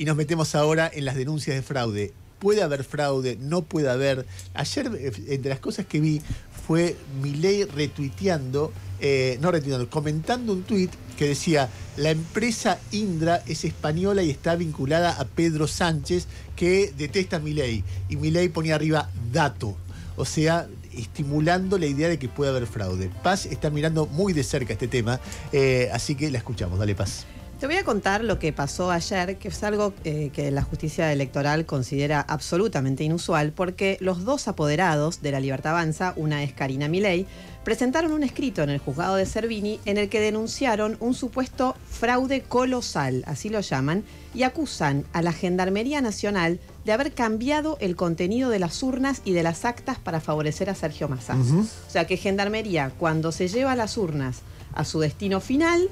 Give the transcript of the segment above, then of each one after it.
y nos metemos ahora en las denuncias de fraude. ¿Puede haber fraude? ¿No puede haber? Ayer, eh, entre las cosas que vi, fue Milei retuiteando, eh, no retuiteando, comentando un tuit que decía, la empresa Indra es española y está vinculada a Pedro Sánchez, que detesta a Milei. Y Milei ponía arriba dato. O sea, estimulando la idea de que puede haber fraude. Paz está mirando muy de cerca este tema, eh, así que la escuchamos. Dale, Paz. Te voy a contar lo que pasó ayer, que es algo eh, que la justicia electoral considera absolutamente inusual, porque los dos apoderados de la Libertad Avanza, una es Karina Milei, presentaron un escrito en el juzgado de Cervini en el que denunciaron un supuesto fraude colosal, así lo llaman, y acusan a la Gendarmería Nacional de haber cambiado el contenido de las urnas y de las actas para favorecer a Sergio Massa. O sea que Gendarmería, cuando se lleva las urnas a su destino final,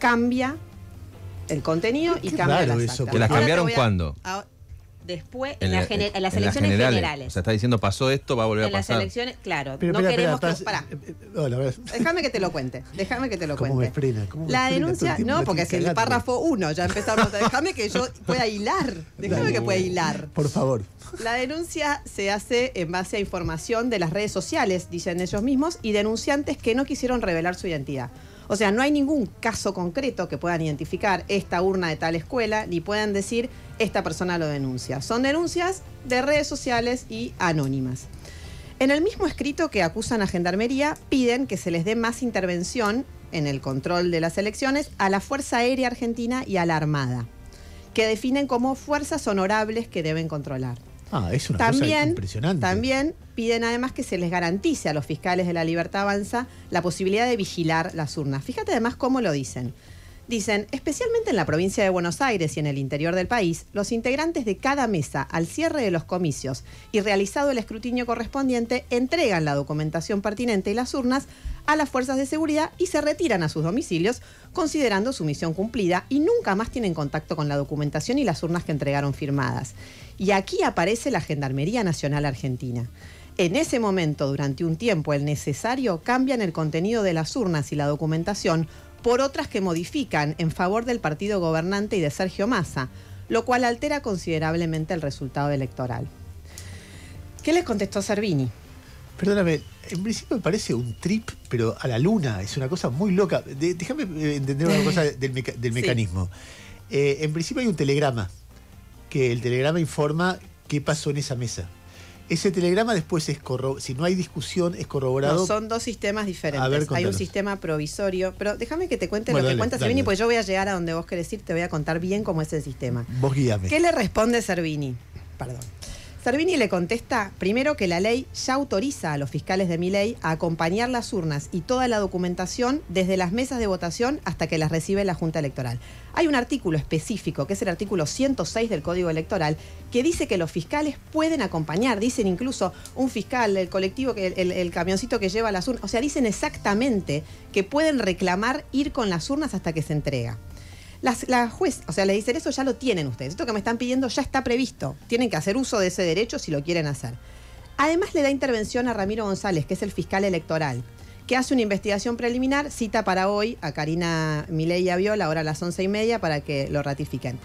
cambia el contenido y cambiar las eso, ¿Que las cambiaron cuándo? después, en, las elecciones generales. O sea, está diciendo pasó esto, va a volver a pasar. En las elecciones, claro, no queremos que... Eh, eh, déjame que te lo cuente, déjame que te lo cuente. la denuncia, este no, porque es el párrafo uno ya empezamos, déjame que yo pueda hilar, déjame que pueda hilar. Por favor. La denuncia se hace en base a información de las redes sociales, dicen ellos mismos, y denunciantes que no quisieron revelar su identidad. O sea, no hay ningún caso concreto que puedan identificar esta urna de tal escuela, ni puedan decir esta persona lo denuncia. Son denuncias de redes sociales y anónimas. En el mismo escrito que acusan a Gendarmería, piden que se les dé más intervención en el control de las elecciones a la Fuerza Aérea Argentina y a la Armada, que definen como fuerzas honorables que deben controlar. Ah, es una también, cosa impresionante. También piden además que se les garantice a los fiscales de la Libertad Avanza la posibilidad de vigilar las urnas. Fíjate además cómo lo dicen. Dicen, especialmente en la provincia de Buenos Aires y en el interior del país, los integrantes de cada mesa, al cierre de los comicios y realizado el escrutinio correspondiente, entregan la documentación pertinente y las urnas a las fuerzas de seguridad y se retiran a sus domicilios, considerando su misión cumplida y nunca más tienen contacto con la documentación y las urnas que entregaron firmadas. Y aquí aparece la Gendarmería Nacional Argentina. En ese momento, durante un tiempo, el necesario, cambian el contenido de las urnas y la documentación por otras que modifican en favor del partido gobernante y de Sergio Massa, lo cual altera considerablemente el resultado electoral. ¿Qué les contestó Servini? Perdóname, en principio me parece un trip, pero a la luna, es una cosa muy loca. déjame eh, entender una cosa del, mecanismo. Eh, en principio hay un telegrama, que el telegrama informa qué pasó en esa mesa. Ese telegrama después es si no hay discusión es corroborado. son dos sistemas diferentes. hay un sistema provisorio, pero déjame que te cuente lo que cuenta Servini, pues yo voy a llegar a donde vos querés ir, te voy a contar bien cómo es el sistema. Vos guíame. ¿Qué le responde Servini? Perdón. Servini le contesta primero que la ley ya autoriza a los fiscales de Miley a acompañar las urnas y toda la documentación desde las mesas de votación hasta que las recibe la Junta Electoral. Hay un artículo específico, que es el artículo 106 del Código Electoral, que dice que los fiscales pueden acompañar, dicen incluso un fiscal, el colectivo, el, el camioncito que lleva las urnas, o sea, dicen exactamente que pueden reclamar ir con las urnas hasta que se entrega. Las, la juez, o sea, le dicen, eso ya lo tienen ustedes, esto que me están pidiendo ya está previsto, tienen que hacer uso de ese derecho si lo quieren hacer. Además le da intervención a Ramiro González, que es el fiscal electoral, que hace una investigación preliminar, cita para hoy a Karina Milei y a Viola, ahora a las once y media, para que lo ratifiquen.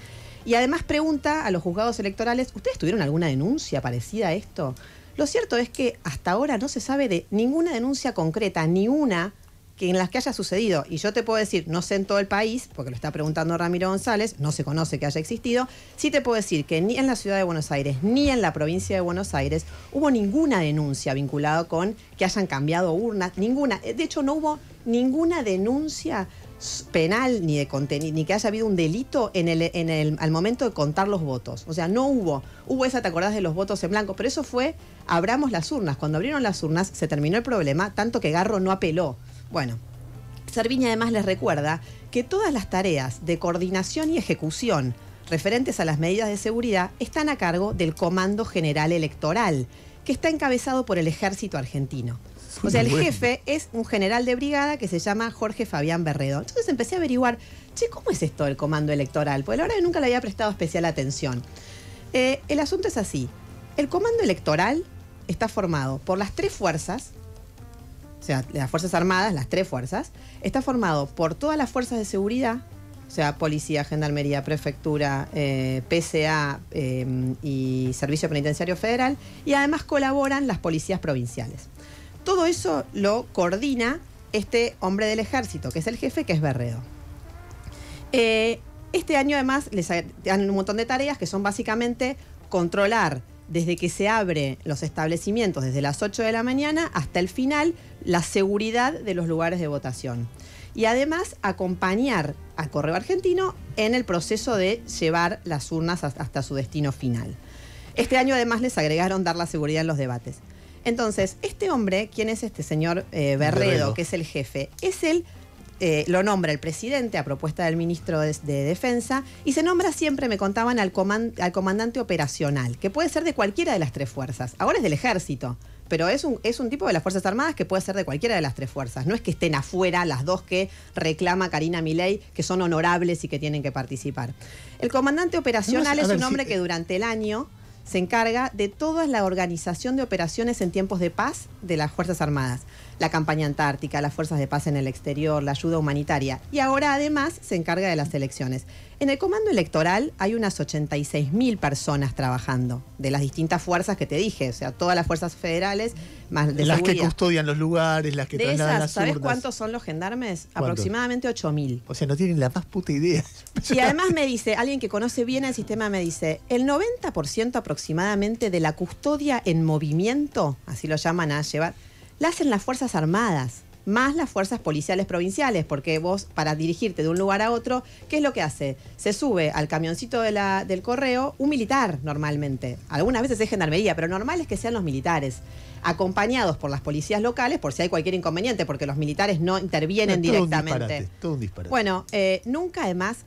Y además pregunta a los juzgados electorales, ¿ustedes tuvieron alguna denuncia parecida a esto? Lo cierto es que hasta ahora no se sabe de ninguna denuncia concreta, ni una que en las que haya sucedido. Y yo te puedo decir, no sé en todo el país, porque lo está preguntando Ramiro González, no se conoce que haya existido, sí te puedo decir que ni en la ciudad de Buenos Aires, ni en la provincia de Buenos Aires, hubo ninguna denuncia vinculada con que hayan cambiado urnas, ninguna. De hecho, no hubo ninguna denuncia penal ni de ni que haya habido un delito en el, en el al momento de contar los votos. O sea, no hubo. Hubo esa, ¿te acordás de los votos en blanco? Pero eso fue abramos las urnas. Cuando abrieron las urnas se terminó el problema, tanto que Garro no apeló. Bueno, Serviña además les recuerda que todas las tareas de coordinación y ejecución referentes a las medidas de seguridad están a cargo del Comando General Electoral, que está encabezado por el Ejército Argentino. O sea, el jefe es un general de brigada que se llama Jorge Fabián Berredo. Entonces empecé a averiguar, che, ¿cómo es esto el comando electoral? Porque la verdad que nunca le había prestado especial atención. Eh, el asunto es así. El comando electoral está formado por las tres fuerzas sea, las Fuerzas Armadas, las tres fuerzas, está formado por todas las fuerzas de seguridad, o sea, policía, gendarmería, prefectura, eh, PCA em, y Servicio Penitenciario Federal, y además colaboran las policías provinciales. Todo eso lo coordina este hombre del ejército, que es el jefe, que es Berredo. Eh, este año además les dan un montón de tareas que son básicamente controlar desde que se abren los establecimientos, desde las 8 de la mañana hasta el final, la seguridad de los lugares de votación. Y además acompañar a Correo Argentino en el proceso de llevar las urnas hasta su destino final. Este año además les agregaron dar la seguridad en los debates. Entonces, este hombre, ¿quién es este señor eh, Berredo, Berredo, que es el jefe? Es el eh, lo nombra el presidente a propuesta del ministro de, Defensa y se nombra siempre, me contaban, al, al, comandante operacional, que puede ser de cualquiera de las tres fuerzas. Ahora es del ejército, pero es un, tipo de las Fuerzas Armadas que puede ser de cualquiera de las tres fuerzas. No es que estén afuera las dos que reclama Karina Milei, que son honorables y que tienen que participar. El comandante operacional es, un hombre eh. que durante el año se encarga de toda la organización de operaciones en tiempos de paz de las Fuerzas Armadas la campaña antártica, las fuerzas de paz en el exterior, la ayuda humanitaria y ahora además se encarga de las elecciones. En el comando electoral hay unas mil personas trabajando, de las distintas fuerzas que te dije, o sea, todas las fuerzas federales, más de Las que custodian los lugares, las que trasladan las ¿Sabes cuántos son los gendarmes? Aproximadamente 8.000. O sea, no tienen la más puta idea. Y además me dice, alguien que conoce bien el sistema me dice, el 90% aproximadamente de la custodia en movimiento, así lo llaman a llevar, la hacen las Fuerzas Armadas, más las fuerzas policiales provinciales, porque vos para dirigirte de un lugar a otro, ¿qué es lo que hace? Se sube al camioncito del correo un militar normalmente. Algunas veces es gendarmería, pero normal es que sean los militares, acompañados por las policías locales por si hay cualquier inconveniente, porque los militares no intervienen directamente. todo un Bueno, eh, nunca además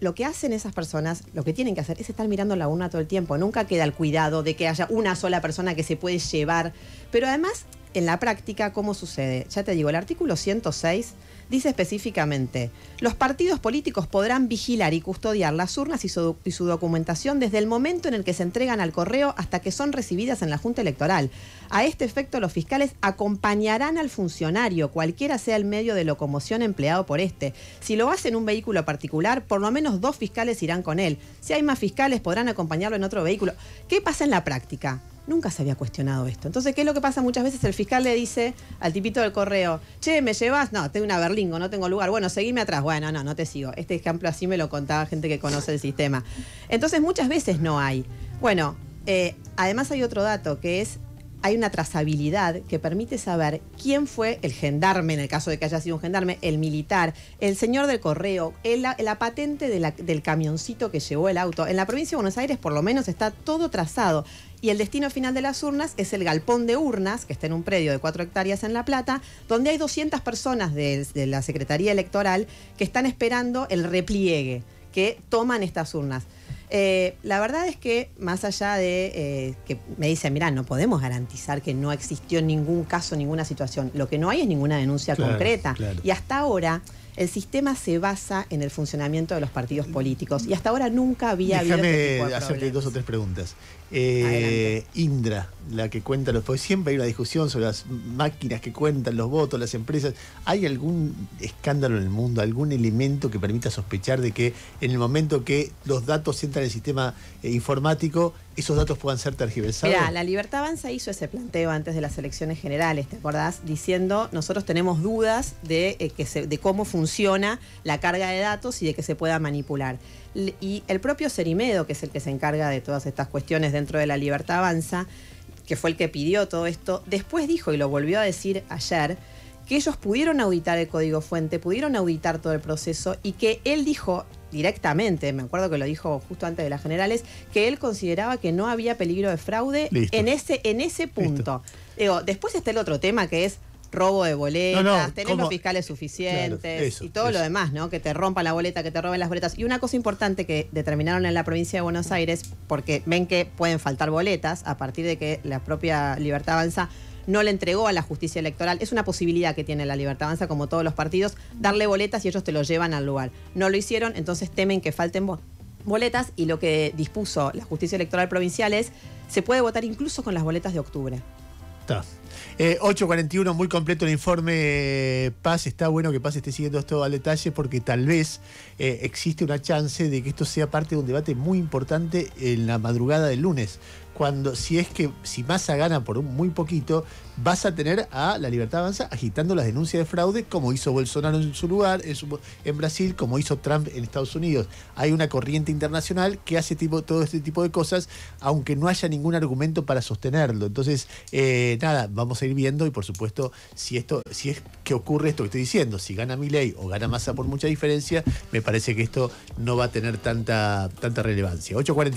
lo que hacen esas personas, lo que tienen que hacer es estar mirando la una todo el tiempo. Nunca queda el cuidado de que haya una sola persona que se puede llevar. Pero además en la práctica cómo sucede. Ya te digo, el artículo 106 dice específicamente, los partidos políticos podrán vigilar y custodiar las urnas y su, documentación desde el momento en el que se entregan al correo hasta que son recibidas en la Junta Electoral. A este efecto, los fiscales acompañarán al funcionario, cualquiera sea el medio de locomoción empleado por este. Si lo hace en un vehículo particular, por lo menos dos fiscales irán con él. Si hay más fiscales, podrán acompañarlo en otro vehículo. ¿Qué pasa en la práctica? Nunca se había cuestionado esto. Entonces, ¿qué es lo que pasa? Muchas veces el fiscal le dice al tipito del correo, che, ¿me llevas? No, tengo una berlingo, no tengo lugar. Bueno, seguime atrás. Bueno, no, no te sigo. Este ejemplo así me lo contaba gente que conoce el sistema. Entonces, muchas veces no hay. Bueno, eh, además hay otro dato que es hay una trazabilidad que permite saber quién fue el gendarme, en el caso de que haya sido un gendarme, el militar, el señor del correo, la patente del camioncito que llevó el auto. En la provincia de Buenos Aires por lo menos está todo trazado y el destino final de las urnas es el galpón de urnas, que está en un predio de 4 hectáreas en La Plata, donde hay 200 personas de, la Secretaría Electoral que están esperando el repliegue, que toman estas urnas. Eh, la verdad es que más allá de eh, que me dicen, mirá, no podemos garantizar que no existió ningún caso, ninguna situación, lo que no hay es ninguna denuncia concreta. Y hasta ahora el sistema se basa en el funcionamiento de los partidos políticos y hasta ahora nunca había habido. Déjame este dos o tres preguntas. Eh, Indra, la que cuenta los votos, siempre hay una discusión sobre las máquinas que cuentan los votos, las empresas. ¿Hay algún escándalo en el mundo, algún elemento que permita sospechar de que en el momento que los datos entran en el sistema eh, informático, esos datos puedan ser tergiversados? la Libertad Avanza hizo ese planteo antes de las elecciones generales, ¿te acordás? Diciendo, nosotros tenemos dudas de, eh, que de cómo funciona la carga de datos y de que se pueda manipular. Y el propio Cerimedo, que es el que se encarga de todas estas cuestiones dentro de la Libertad Avanza, que fue el que pidió todo esto, después dijo, y lo volvió a decir ayer, que ellos pudieron auditar el código fuente, pudieron auditar todo el proceso y que él dijo, directamente, me acuerdo que lo dijo justo antes de las generales, que él consideraba que no había peligro de fraude en ese, en ese punto. Digo, después está el otro tema que es robo de boletas, tener los fiscales suficientes y todo lo demás, ¿no? Que te rompa la boleta, que te roben las boletas. Y una cosa importante que determinaron en la provincia de Buenos Aires, porque ven que pueden faltar boletas a partir de que la propia Libertad Avanza no le entregó a la justicia electoral. Es una posibilidad que tiene la Libertad Avanza, como todos los partidos, darle boletas y ellos te lo llevan al lugar. No lo hicieron, entonces temen que falten boletas y lo que dispuso la justicia electoral provincial es, se puede votar incluso con las boletas de octubre. 8.41, eh, muy completo el informe Paz. Está bueno que Paz esté siguiendo esto al detalle porque tal vez eh, existe una chance de que esto sea parte de un debate muy importante en la madrugada del lunes. Cuando, si es que, si Massa gana por un, muy poquito, vas a tener a la Libertad Avanza agitando las denuncias de fraude, como hizo Bolsonaro en su lugar, en, Brasil, como hizo Trump en Estados Unidos. Hay una corriente internacional que hace tipo, todo este tipo de cosas, aunque no haya ningún argumento para sostenerlo. Entonces, eh, nada, vamos vamos a ir viendo y por supuesto, si esto, si es que ocurre esto que estoy diciendo, si gana Milei o gana Massa por mucha diferencia, me parece que esto no va a tener tanta, tanta relevancia. 8.40